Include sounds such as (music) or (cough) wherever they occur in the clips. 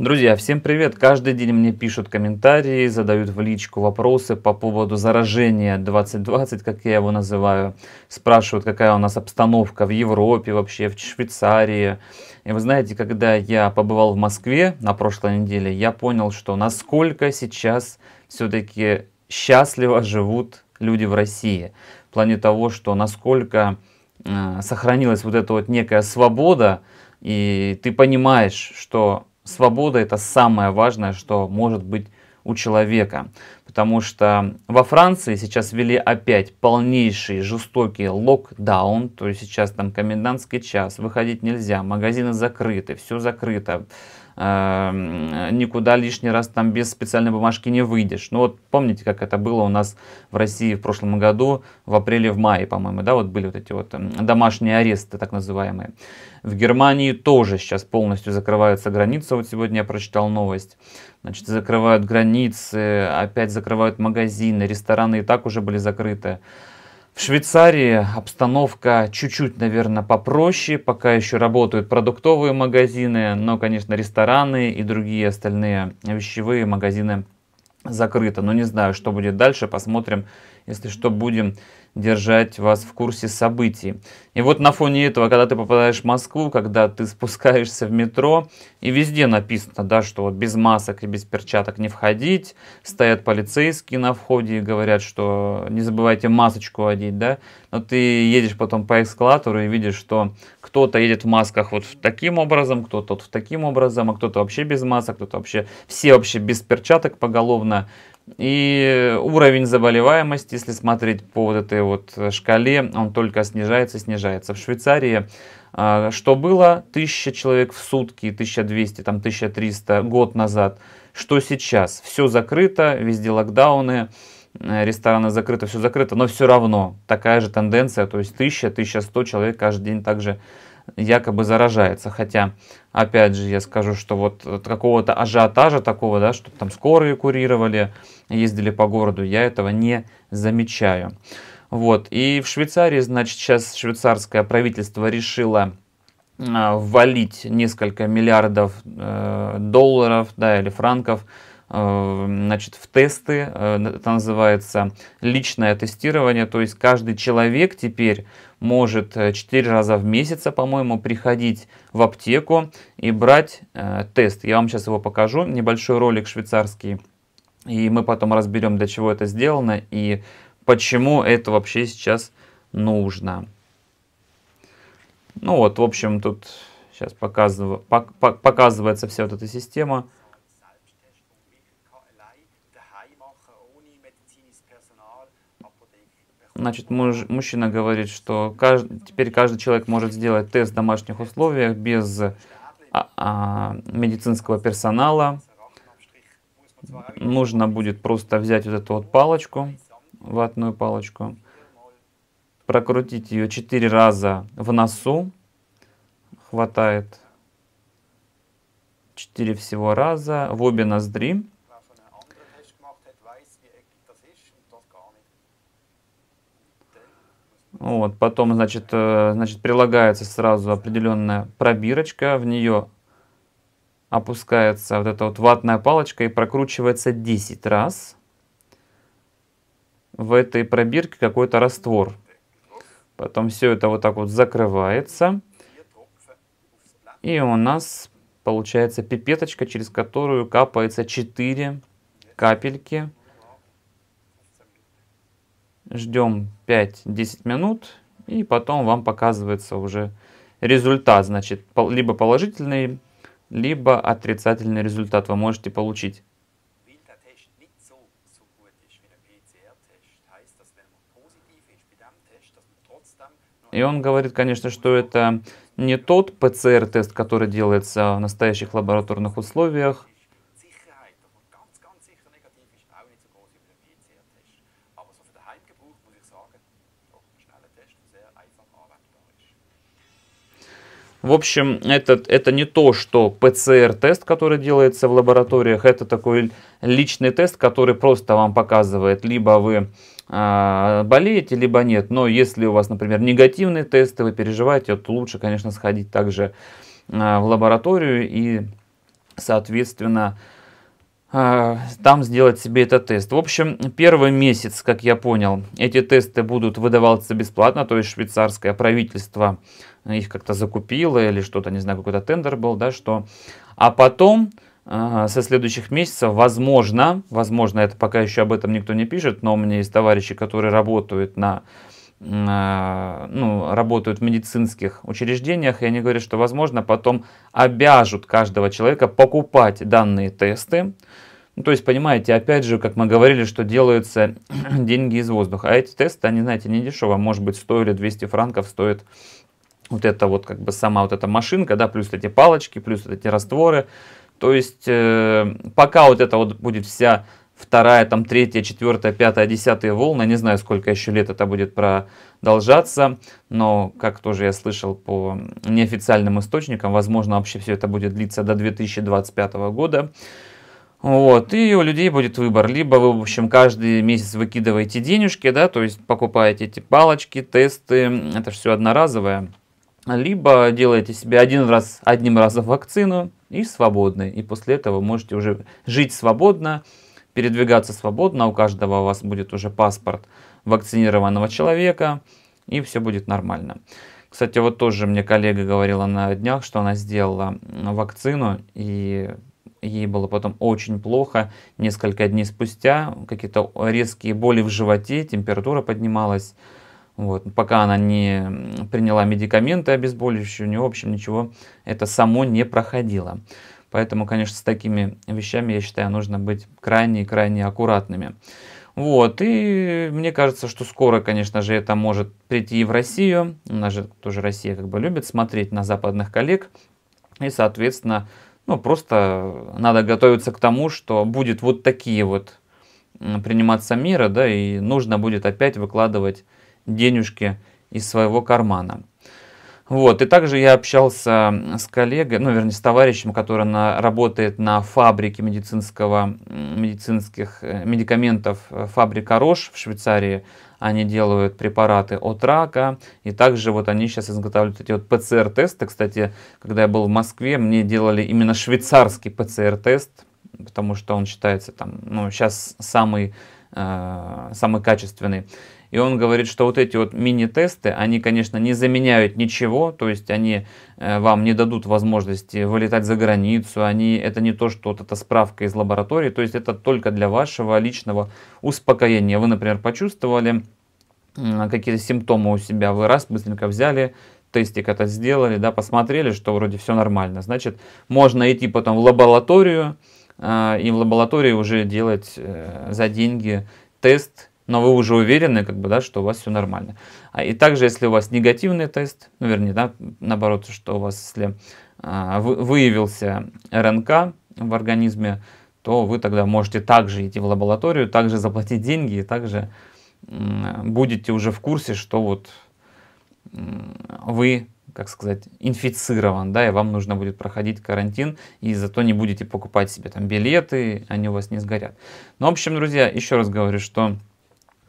Друзья, всем привет! Каждый день мне пишут комментарии, задают в личку вопросы по поводу заражения 2020, как я его называю. Спрашивают, какая у нас обстановка в Европе вообще, в Швейцарии. И вы знаете, когда я побывал в Москве на прошлой неделе, я понял, что насколько сейчас все-таки счастливо живут люди в России. В плане того, что насколько э, сохранилась вот эта вот некая свобода, и ты понимаешь, что свобода это самое важное, что может быть у человека. Потому что во Франции сейчас ввели опять полнейший жестокий локдаун, то есть сейчас там комендантский час, выходить нельзя, магазины закрыты, все закрыто, Эм, никуда лишний раз там без специальной бумажки не выйдешь. Ну вот помните, как это было у нас в России в прошлом году, в апреле, в мае, по-моему, да, вот были вот эти вот эм, домашние аресты, так называемые. В Германии тоже сейчас полностью закрываются границы, вот сегодня я прочитал новость. Значит, закрывают границы, опять закрывают магазины, рестораны и так уже были закрыты. Швейцарии обстановка чуть-чуть, наверное, попроще. Пока еще работают продуктовые магазины, но, конечно, рестораны и другие остальные вещевые магазины закрыты. Но не знаю, что будет дальше. Посмотрим, если что, будем держать вас в курсе событий. И вот на фоне этого, когда ты попадаешь в Москву, когда ты спускаешься в метро, и везде написано, да, что вот без масок и без перчаток не входить, стоят полицейские на входе и говорят, что не забывайте масочку одеть, да, но ты едешь потом по эскалатору и видишь, что кто-то едет в масках вот таким образом, кто-то вот таким образом, а кто-то вообще без масок, кто-то вообще, все вообще без перчаток поголовно, и уровень заболеваемости, если смотреть по вот этой вот шкале, он только снижается, снижается. В Швейцарии а, что было 1000 человек в сутки, 1200, там 1300 год назад, что сейчас. Все закрыто, везде локдауны, э, рестораны закрыты, все закрыто, но все равно такая же тенденция, то есть 1000-1100 человек каждый день также якобы заражается. Хотя, опять же, я скажу, что вот э, какого-то ажиотажа такого, да, что там скорые курировали, ездили по городу, я этого не замечаю. Вот. И в Швейцарии, значит, сейчас швейцарское правительство решило а, ввалить несколько миллиардов э, долларов да, или франков Э, значит, в тесты, э, это называется личное тестирование, то есть каждый человек теперь может 4 э, раза в месяц, по-моему, приходить в аптеку и брать тест. Я вам сейчас его покажу, небольшой ролик швейцарский, и мы потом разберем, для чего это сделано и почему это вообще сейчас нужно. Ну вот, в общем, тут сейчас показываю, показывается вся вот эта система. Значит, муж, мужчина говорит, что кажд, теперь каждый человек может сделать тест в домашних условиях без а, а, медицинского персонала. Нужно будет просто взять вот эту вот палочку, ватную палочку, прокрутить ее четыре раза в носу. Хватает четыре всего раза в обе ноздри. Ну вот, потом, значит, э, значит, прилагается сразу определенная пробирочка, в нее опускается вот эта вот ватная палочка и прокручивается 10 раз. В этой пробирке какой-то раствор. Потом все это вот так вот закрывается. И у нас получается пипеточка, через которую капается 4 капельки ждем 5-10 минут, и потом вам показывается уже результат, значит, либо положительный, либо отрицательный результат вы можете получить. И он говорит, конечно, что это не тот ПЦР-тест, который делается в настоящих лабораторных условиях, Buch muss ich sagen, doch ein schneller Test, sehr einfach arbeitbar ist. В общем, это, это не то, что ПЦР-тест, который делается в лабораториях, это такой личный тест, который просто вам показывает, либо вы э, болеете, либо нет. Но если у вас, например, негативные тесты, вы переживаете, то лучше, конечно, сходить также э, в лабораторию и, соответственно, э, а, там сделать себе этот тест. В общем, первый месяц, как я понял, эти тесты будут выдаваться бесплатно, то есть швейцарское правительство их как-то закупило или что-то, не знаю, какой-то тендер был, да, что. А потом а, со следующих месяцев, возможно, возможно, это пока еще об этом никто не пишет, но у меня есть товарищи, которые работают на а, ну, работают в медицинских учреждениях, и они говорят, что, возможно, потом обяжут каждого человека покупать данные тесты. Ну, то есть, понимаете, опять же, как мы говорили, что делаются (clears throat) деньги из воздуха. А эти тесты, они, знаете, не дешево. Может быть, 100 или 200 франков стоит вот эта вот как бы сама вот эта машинка, да, плюс эти палочки, плюс эти растворы. То есть, э, пока вот это вот будет вся вторая, там третья, четвертая, пятая, десятая волна. Не знаю, сколько еще лет это будет продолжаться, но, как тоже я слышал по неофициальным источникам, возможно, вообще все это будет длиться до 2025 года. Вот, и у людей будет выбор. Либо вы, в общем, каждый месяц выкидываете денежки, да, то есть покупаете эти палочки, тесты, это все одноразовое. Либо делаете себе один раз, одним разом вакцину и свободны. И после этого можете уже жить свободно, передвигаться свободно, у каждого у вас будет уже паспорт вакцинированного человека, и все будет нормально. Кстати, вот тоже мне коллега говорила на днях, что она сделала вакцину, и ей было потом очень плохо. Несколько дней спустя какие-то резкие боли в животе, температура поднималась. Вот. Пока она не приняла медикаменты обезболивающие, у нее, в общем, ничего это само не проходило. Поэтому, конечно, с такими вещами, я считаю, нужно быть крайне-крайне аккуратными. Вот, и мне кажется, что скоро, конечно же, это может прийти и в Россию. У нас же тоже Россия как бы любит смотреть на западных коллег. И, соответственно, ну, просто надо готовиться к тому, что будет вот такие вот приниматься меры, да, и нужно будет опять выкладывать денежки из своего кармана. Вот, и также я общался с коллегой, ну, вернее, с товарищем, который на, работает на фабрике медицинского, медицинских э, медикаментов э, фабрика Рош в Швейцарии. Они делают препараты от рака, и также вот они сейчас изготавливают эти вот ПЦР-тесты. Кстати, когда я был в Москве, мне делали именно швейцарский ПЦР-тест, потому что он считается там, ну, сейчас самый, э, самый качественный. И он говорит, что вот эти вот мини-тесты, они, конечно, не заменяют ничего, то есть они э, вам не дадут возможности вылетать за границу, они, это не то, что вот эта справка из лаборатории, то есть это только для вашего личного успокоения. Вы, например, почувствовали какие-то симптомы у себя, вы раз быстренько взяли, тестик это сделали, да, посмотрели, что вроде все нормально. Значит, можно идти потом в лабораторию, э, и в лаборатории уже делать э, за деньги тест, но вы уже уверены, как бы, да, что у вас все нормально. А, и также, если у вас негативный тест, ну, вернее, да, наоборот, что у вас, если а, вы, выявился РНК в организме, то вы тогда можете также идти в лабораторию, также заплатить деньги и также будете уже в курсе, что вот вы, как сказать, инфицирован, да, и вам нужно будет проходить карантин, и зато не будете покупать себе там билеты, они у вас не сгорят. Ну, в общем, друзья, еще раз говорю, что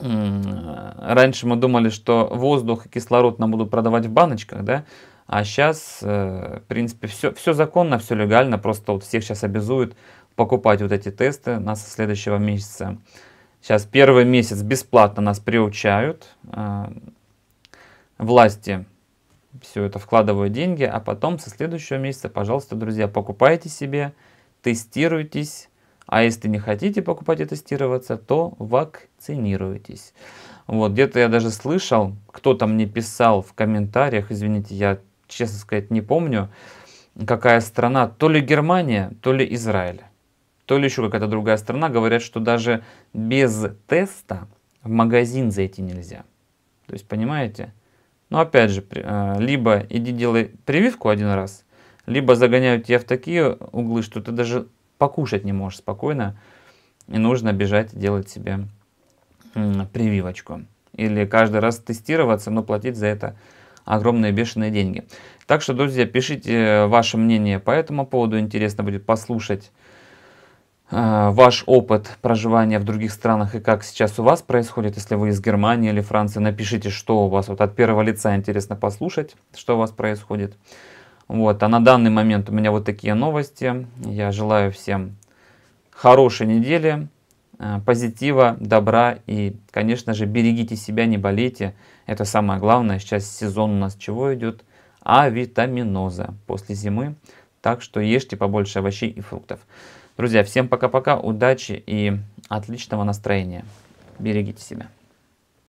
Раньше мы думали, что воздух и кислород нам будут продавать в баночках, да? А сейчас, э, в принципе, все, все законно, все легально, просто вот всех сейчас обязуют покупать вот эти тесты нас со следующего месяца. Сейчас первый месяц бесплатно нас приучают, э, власти все это вкладывают деньги, а потом со следующего месяца, пожалуйста, друзья, покупайте себе, тестируйтесь, а если не хотите покупать и тестироваться, то вакцинируйтесь. Вот, где-то я даже слышал, кто-то мне писал в комментариях, извините, я, честно сказать, не помню, какая страна, то ли Германия, то ли Израиль, то ли еще какая-то другая страна, говорят, что даже без теста в магазин зайти нельзя. То есть, понимаете? Но ну, опять же, э, либо иди делай прививку один раз, либо загоняют тебя в такие углы, что ты даже покушать не можешь спокойно, и нужно бежать делать себе прививочку. Или каждый раз тестироваться, но платить за это огромные бешеные деньги. Так что, друзья, пишите э, ваше мнение по этому поводу. Интересно будет послушать э, ваш опыт проживания в других странах и как сейчас у вас происходит. Если вы из Германии или Франции, напишите, что у вас. Вот от первого лица интересно послушать, что у вас происходит. Вот, а на данный момент у меня вот такие новости. Я желаю всем хорошей недели, э, позитива, добра и, конечно же, берегите себя, не болейте. Это самое главное. Сейчас сезон у нас чего идет? А витаминоза после зимы. Так что ешьте побольше овощей и фруктов. Друзья, всем пока-пока, удачи и отличного настроения. Берегите себя.